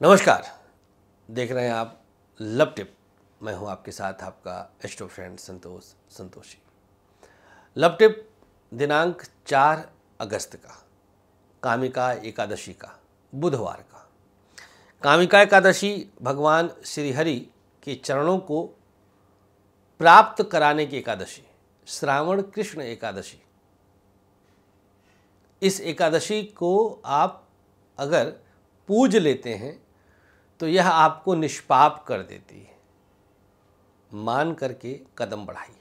नमस्कार देख रहे हैं आप लव टिप मैं हूं आपके साथ आपका astro friend Santosh Santoshi love tip दिनांक चार अगस्त का कामिका एकादशी का बुधवार का कामिका एकादशी भगवान श्रीहरि के चरणों को प्राप्त कराने की एकादशी श्रावण कृष्ण एकादशी इस एकादशी को आप अगर पूज लेते हैं तो यह आपको निष्पाप कर देती है मान करके कदम बढ़ाइए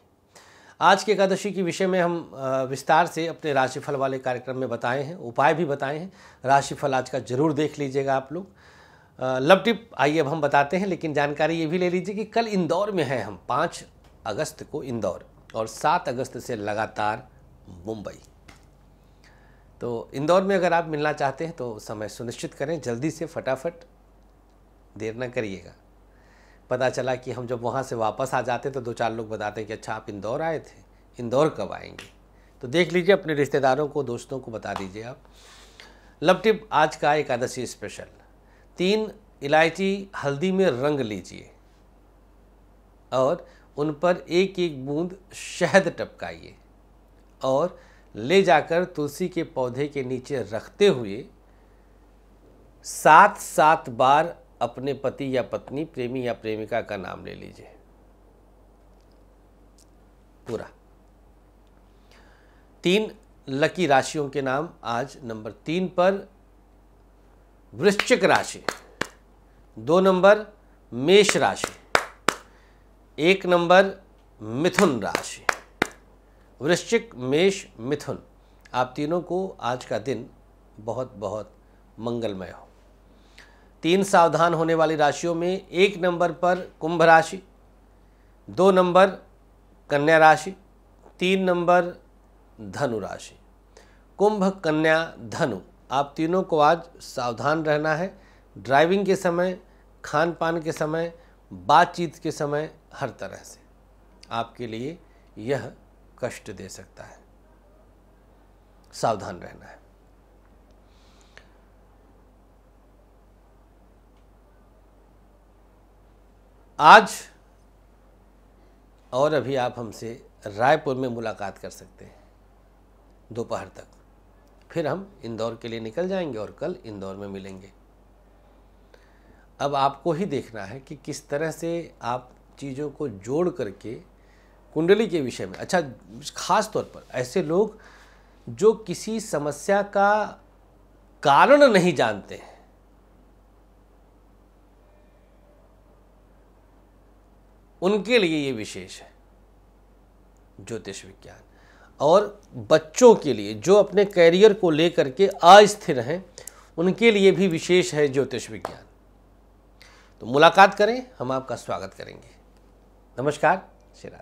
आज के एकादशी के विषय में हम विस्तार से अपने राशिफल वाले कार्यक्रम में बताए हैं उपाय भी बताए हैं राशिफल आज का जरूर देख लीजिएगा आप लोग लव टिप आइए अब हम बताते हैं लेकिन जानकारी ये भी ले लीजिए कि कल इंदौर में हैं हम पाँच अगस्त को इंदौर और सात अगस्त से लगातार मुंबई तो इंदौर में अगर आप मिलना चाहते हैं तो समय सुनिश्चित करें जल्दी से फटाफट देर ना करिएगा पता चला कि हम जब वहाँ से वापस आ जाते तो दो चार लोग बताते कि अच्छा आप इंदौर आए थे इंदौर कब आएंगे तो देख लीजिए अपने रिश्तेदारों को दोस्तों को बता दीजिए आप लपटिप आज का एकादशी स्पेशल तीन इलायची हल्दी में रंग लीजिए और उन पर एक एक बूंद शहद टपकाइए और ले जाकर तुलसी के पौधे के नीचे रखते हुए सात सात बार अपने पति या पत्नी प्रेमी या प्रेमिका का नाम ले लीजिए पूरा तीन लकी राशियों के नाम आज नंबर तीन पर वृश्चिक राशि दो नंबर मेष राशि एक नंबर मिथुन राशि वृश्चिक मेष मिथुन आप तीनों को आज का दिन बहुत बहुत मंगलमय हो तीन सावधान होने वाली राशियों में एक नंबर पर कुंभ राशि दो नंबर कन्या राशि तीन नंबर धनु राशि कुंभ कन्या धनु आप तीनों को आज सावधान रहना है ड्राइविंग के समय खान पान के समय बातचीत के समय हर तरह से आपके लिए यह कष्ट दे सकता है सावधान रहना है आज और अभी आप हमसे रायपुर में मुलाकात कर सकते हैं दोपहर तक फिर हम इंदौर के लिए निकल जाएंगे और कल इंदौर में मिलेंगे अब आपको ही देखना है कि किस तरह से आप चीज़ों को जोड़ करके कुंडली के विषय में अच्छा खास तौर पर ऐसे लोग जो किसी समस्या का कारण नहीं जानते हैं उनके लिए ये विशेष है ज्योतिष विज्ञान और बच्चों के लिए जो अपने कैरियर को लेकर के अस्थिर हैं उनके लिए भी विशेष है ज्योतिष विज्ञान तो मुलाकात करें हम आपका स्वागत करेंगे नमस्कार श्री